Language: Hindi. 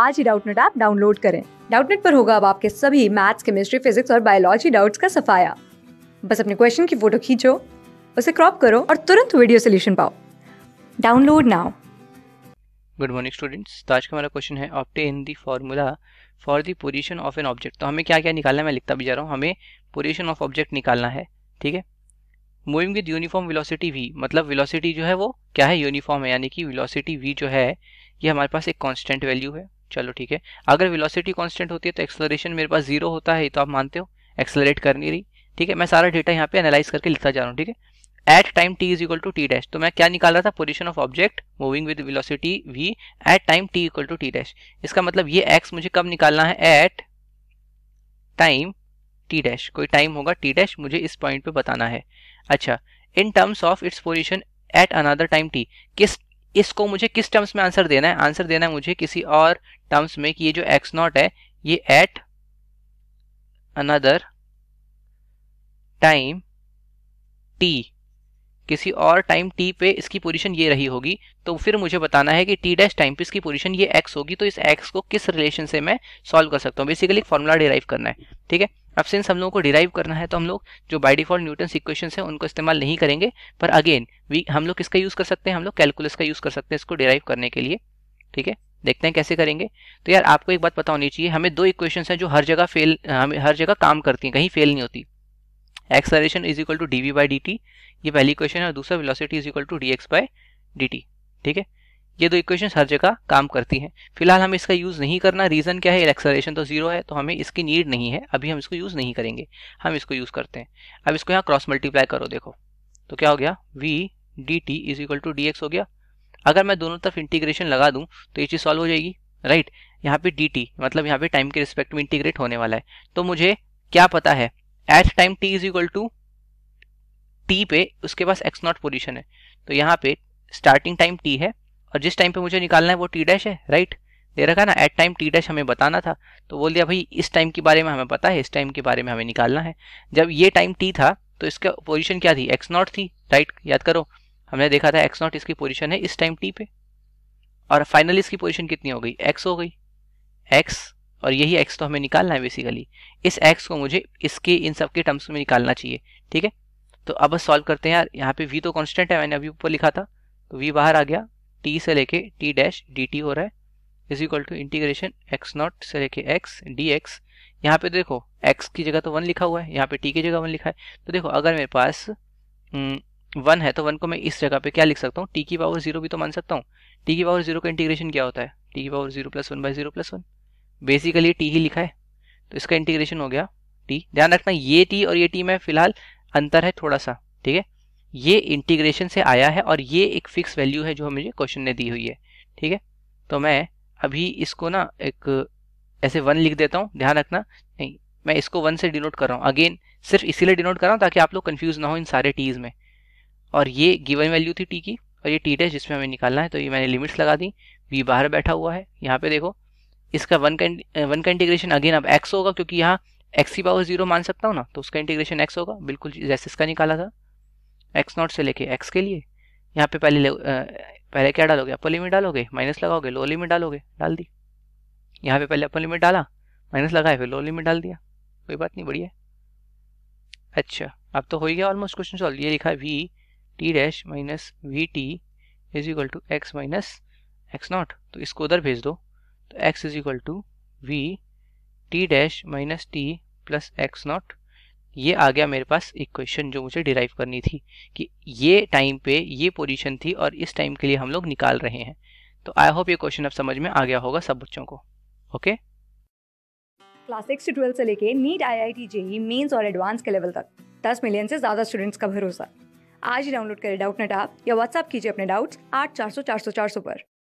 आज ही डाउटनेट ऐप डाउनलोड करें डाउटनेट पर होगा अब आपके सभी मैथ्स केमिस्ट्री फिजिक्स और बायोलॉजी डाउट्स का सफाया बस अपने क्वेश्चन की फोटो खींचो उसे क्रॉप करो और तुरंत वीडियो सोल्यूशन पाओ download now good morning students तो आज का हमारा क्वेश्चन है obtain the formula for the position of an object तो हमें क्या क्या निकालना है मैं लिखता भी जा रहा हूँ हमें पोजिशन ऑफ ऑब्जेक्ट निकालना है ठीक है moving with uniform velocity v मतलब विलोसिटी जो है वो क्या है यूनिफॉर्म है यानी कि विलोसिटी वी जो है ये हमारे पास एक कॉन्स्टेंट वैल्यू है चलो ठीक है अगर वेलोसिटी कांस्टेंट होती है तो एक्सलरेशन मेरे पास जीरो होता है तो आप मानते हो एक्सलरेट कर नहीं रही ठीक है मैं सारा डेटा यहाँ पे एनालाइज करके लिखता जा रहा हूँ ठीक है at time t is equal to t dash तो मैं क्या निकाल रहा था position of object moving with velocity v at time t equal to t dash इसका मतलब ये एक्स मुझे कब निकालना है एट टाइम टी डैश कोई टाइम होगा टी डैश मुझे इस पॉइंट पे बताना है अच्छा in terms of its position at another time t किस इसको मुझे किस टर्म्स में आंसर देना है आंसर देना है मुझे किसी और टर्म्स में कि ये जो एक्स नॉट है ये एट अनदर टाइम टी किसी और टाइम टी पे इसकी पोजीशन ये रही होगी तो फिर मुझे बताना है कि टी डैश टाइम पे इसकी पोजीशन ये एक्स होगी तो इस एक्स को किस रिलेशन से मैं सॉल्व कर सकता हूँ बेसिकली फॉर्मूला डिराइव करना है ठीक है सिंस हम लोगों को डिराइव करना है तो हम लोग जो बाई डिफॉल्ट न्यूटन इक्वेशन है उनको इस्तेमाल नहीं करेंगे पर अगेन वी हम लोग किसका यूज़ कर सकते हैं हम लोग कैलकुलस का यूज़ कर सकते हैं इसको डिराइव करने के लिए ठीक है देखते हैं कैसे करेंगे तो यार आपको एक बात पता होनी चाहिए हमें दो इक्वेशन हैं जो हर जगह फेल हमें हर जगह काम करती हैं कहीं फेल नहीं होती acceleration is equal to d v by d t ये पहली इक्वेशन है और दूसरा velocity is equal to d x by d t ठीक है ये दो इक्वेशन हर जगह काम करती हैं फिलहाल हमें इसका यूज़ नहीं करना रीज़न क्या है एक्सलेशन तो जीरो है तो हमें इसकी नीड नहीं है अभी हम इसको यूज़ नहीं करेंगे हम इसको यूज़ करते हैं अब इसको यहाँ क्रॉस मल्टीप्लाई करो देखो तो क्या हो गया v d t is equal to d x हो गया अगर मैं दोनों तरफ इंटीग्रेशन लगा दूँ तो ये चीज़ सॉल्व हो जाएगी राइट यहाँ पे डी टी मतलब यहाँ पे टाइम के रिस्पेक्ट में इंटीग्रेट होने वाला है तो मुझे क्या पता है at time t is equal to t पे उसके पास एक्स नॉट पोजिशन है तो यहाँ पे स्टार्टिंग टाइम टी है और जिस टाइम पे मुझे निकालना है वो टी डैश है राइट दे रखा ना एट टाइम टी डैश हमें बताना था तो बोल दिया भाई इस टाइम के बारे में हमें पता है इस टाइम के बारे में हमें निकालना है जब ये टाइम टी था तो इसका पोजिशन क्या थी एक्स नॉट थी राइट याद करो हमने देखा था एक्स नॉट इसकी पोजिशन है इस टाइम टी पे और फाइनली इसकी पोजिशन कितनी हो गई एक्स हो गई एक्स और यही एक्स तो हमें निकालना है बेसिकली इस एक्स को मुझे इसके इन सब के टर्म्स में निकालना चाहिए ठीक है तो अब सॉल्व करते हैं यार यहाँ पे वी तो कांस्टेंट है मैंने अभी ऊपर लिखा था तो वी बाहर आ गया टी से लेके टी डैश डी टी हो रहा है is equal to integration x naught से लेके एक्स डी एक्स यहाँ पे देखो एक्स की जगह तो वन लिखा हुआ है यहाँ पे टी की जगह वन लिखा है तो देखो अगर मेरे पास वन हम्म, है तो वन को मैं इस जगह पे क्या लिख सकता हूँ टी की पावर जीरो भी तो मान सकता हूँ टी की पावर जीरो का इंटीग्रेशन क्या होता है टी की power zero plus one by zero plus one basically t ही लिखा है तो इसका इंटीग्रेशन हो गया टी ध्यान रखना ये टी और ये टी में फिलहाल अंतर है थोड़ा सा ठीक है ये इंटीग्रेशन से आया है और ये एक फिक्स वैल्यू है जो हमें क्वेश्चन ने दी हुई है ठीक है तो मैं अभी इसको ना एक ऐसे वन लिख देता हूँ ध्यान रखना नहीं मैं इसको वन से डिनोट कर रहा हूँ अगेन सिर्फ इसीलिए डिनोट कर रहा हूँ ताकि आप लोग कन्फ्यूज ना हो इन सारे टीज़ में और ये गिवन वैल्यू थी टी की और ये टी डैश जिसमें हमें निकालना है तो ये मैंने लिमिट्स लगा दी वी बाहर बैठा हुआ है यहाँ पे देखो इसका वन का वन का इंटीग्रेशन अगेन अब एक्स होगा क्योंकि यहाँ एक्स की पावर जीरो मान सकता हूँ ना तो उसका इंटीग्रेशन एक्स होगा बिल्कुल जैसे इसका निकाला था एक्स नॉट से लेके एक्स के लिए यहाँ पे पहले पहले क्या डालोगे अपर लिमिट डालोगे माइनस लगाओगे लो लिमिट डालोगे डाल दी यहाँ पे पहले अपर लिमिट डाला माइनस लगाए फिर लो लिमिट डाल दिया कोई बात नहीं बढ़िया अच्छा अब तो हो ही गया ऑलमोस्ट क्वेश्चन सॉल्व ये लिखा v t dash minus v t is equal to x minus x naught तो इसको उधर भेज दो तो x is equal to v t dash minus t plus x naught ये आ गया मेरे पास इक्वेशन जो मुझे डिराइव करनी थी कि ये टाइम पे ये पोजीशन थी और इस टाइम के लिए हम लोग निकाल रहे हैं तो आई होप ये क्वेश्चन अब समझ में आ गया होगा सब बच्चों को ओके क्लास सिक्स से ट्वेल्थ से लेके NEET I I T JEE mains और एडवांस के लेवल तक दस मिलियन से ज़्यादा स्टूडेंट्स का भरोसा आज ही डाउनलोड करें डाउट नेट आप या व्हाट्सअप कीजिए अपने डाउट्स आठ चार सौ चार सौ चार सौ पर